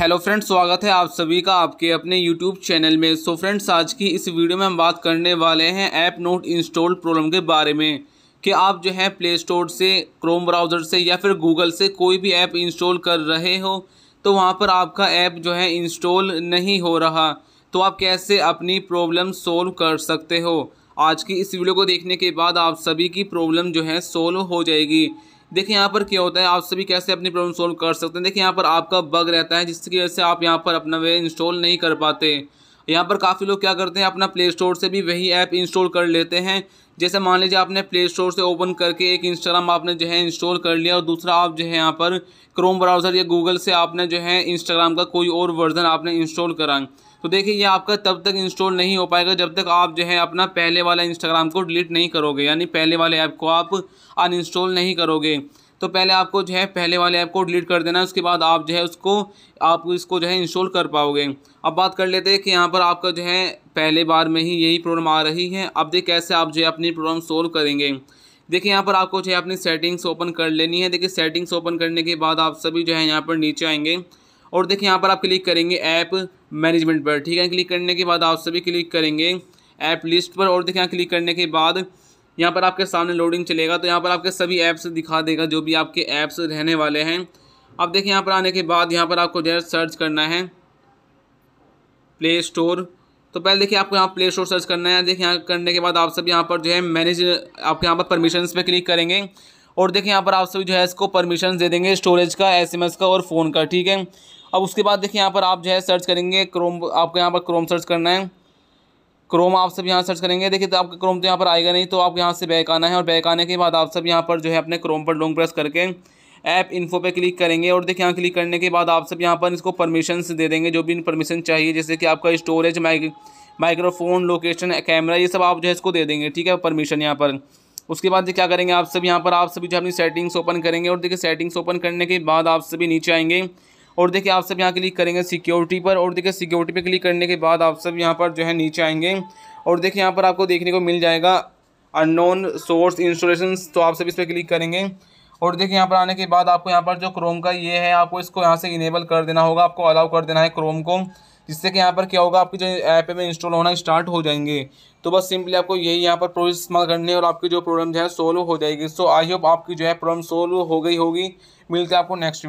hello friends स्वागत है आप सभी का आपके अपने यूट्यूब चैनल में सो so फ्रेंड्स आज की इस वीडियो में हम बात करने वाले हैं ऐप नोट इंस्टॉल प्रॉब्लम के बारे में कि आप जो है प्ले स्टोर से क्रोम ब्राउज़र से या फिर गूगल से कोई भी ऐप इंस्टॉल कर रहे हो तो वहाँ पर आपका ऐप जो है इंस्टॉल नहीं हो रहा तो आप कैसे अपनी प्रॉब्लम सोल्व कर सकते हो आज की इस वीडियो को देखने के बाद आप सभी की प्रॉब्लम जो है सोल्व हो जाएगी देखिए यहाँ पर क्या होता है आप सभी कैसे अपनी प्रॉब्लम सोल्व कर सकते हैं देखिए यहाँ पर आपका बग रहता है जिसकी वजह से आप यहाँ पर अपना वे इंस्टॉल नहीं कर पाते यहाँ पर काफ़ी लोग क्या करते हैं अपना प्ले स्टोर से भी वही ऐप इंस्टॉल कर लेते हैं जैसे मान लीजिए आपने प्ले स्टोर से ओपन करके एक इंस्टाग्राम आपने जो है इंस्टॉल कर लिया और दूसरा आप जो है यहाँ पर क्रोम ब्राउज़र या गूगल से आपने जो है इंस्टाग्राम का कोई और वर्जन आपने इंस्टॉल करा तो देखिए ये आपका तब तक इंस्टॉल नहीं हो पाएगा जब तक आप जो है अपना पहले वाला इंस्टाग्राम को डिलीट नहीं करोगे यानी पहले वाले ऐप को आप अनइंस्टॉल नहीं करोगे तो पहले आपको जो है पहले वाले ऐप को डिलीट कर देना है उसके बाद आप जो है उसको आप इसको जो है इंस्टॉल कर पाओगे अब बात कर लेते हैं कि यहाँ पर आपका जो है पहले बार में ही यही प्रॉब्लम आ रही है अब देख कैसे आप जो है अपनी प्रॉब्लम सोल्व करेंगे देखिए यहाँ पर आपको जो है अपनी सेटिंग्स ओपन कर लेनी है देखिए सेटिंग्स ओपन करने के बाद आप सभी जो है यहाँ पर नीचे आएंगे और देखिए यहाँ पर आप क्लिक करेंगे ऐप मैनेजमेंट पर ठीक है क्लिक करने के बाद आप सभी क्लिक करेंगे ऐप लिस्ट पर और देखिए यहाँ क्लिक करने के बाद यहाँ पर आपके सामने लोडिंग चलेगा तो यहाँ पर आपके सभी ऐप्स दिखा देगा जो भी आपके ऐप्स रहने वाले हैं अब देखिए यहाँ पर आने के बाद यहाँ पर आपको जो सर्च करना है प्ले स्टोर तो पहले देखिए आपको यहाँ प्ले स्टोर सर्च करना है देखिए यहाँ करने के बाद आप सब यहाँ पर जो है मैनेज आपके यहाँ पर परमिशन पे क्लिक करेंगे और देखिए यहाँ पर आप सभी जो है इसको परमिशन दे देंगे स्टोरेज का एसएमएस का और फ़ोन का ठीक है अब उसके बाद देखिए यहाँ पर आप जो है सर्च करेंगे क्रोम आपको यहाँ पर क्रोम सर्च करना है क्रोम आप सब यहाँ सर्च करेंगे देखिए तो आपका क्रोम तो यहाँ पर आएगा नहीं तो आप यहाँ से बैक आना है और बैक आने के बाद आप सब यहाँ पर जो है अपने क्रोम पर लॉन्ग प्रेस करके ऐप इन्फो पे क्लिक करेंगे और देखिए यहाँ क्लिक करने के बाद आप सब यहाँ पर इसको परमिशन दे देंगे जो भी इन परमिशन चाहिए जैसे कि आपका storage mic microphone location camera ये सब आप जो है इसको दे देंगे ठीक है परमिशन यहाँ पर उसके बाद क्या करेंगे आप सब यहाँ पर आप सभी जो अपनी सेटिंग्स ओपन करेंगे और देखिए सेटिंग्स ओपन करने के बाद आप सभी नीचे आएंगे और देखिए आप सब यहाँ क्लिक करेंगे सिक्योरिटी पर और देखिए सिक्योरिटी पर क्लिक करने के बाद आप सब यहाँ पर जो है नीचे आएंगे और देखिए यहाँ पर आपको देखने को मिल जाएगा अननोन सोर्स इंस्टॉलेशन तो आप सब इस पर क्लिक करेंगे और देखिए यहाँ पर आने के बाद आपको यहाँ पर जो क्रोम का ये है आपको इसको यहाँ से इनेबल कर देना होगा आपको अलाउ कर देना है क्रोम को जिससे कि यहाँ पर क्या होगा आपके जो ऐप में इंस्टॉल होना स्टार्ट हो जाएंगे तो बस सिंपली आपको यही यहाँ पर प्रोसेस इस्तेमाल करनी है और आपकी जो प्रॉब्लम जो है सोल्व हो जाएगी सो आई होप आपकी जो है प्रॉब्लम सोल्व हो गई होगी मिलते हैं आपको नेक्स्ट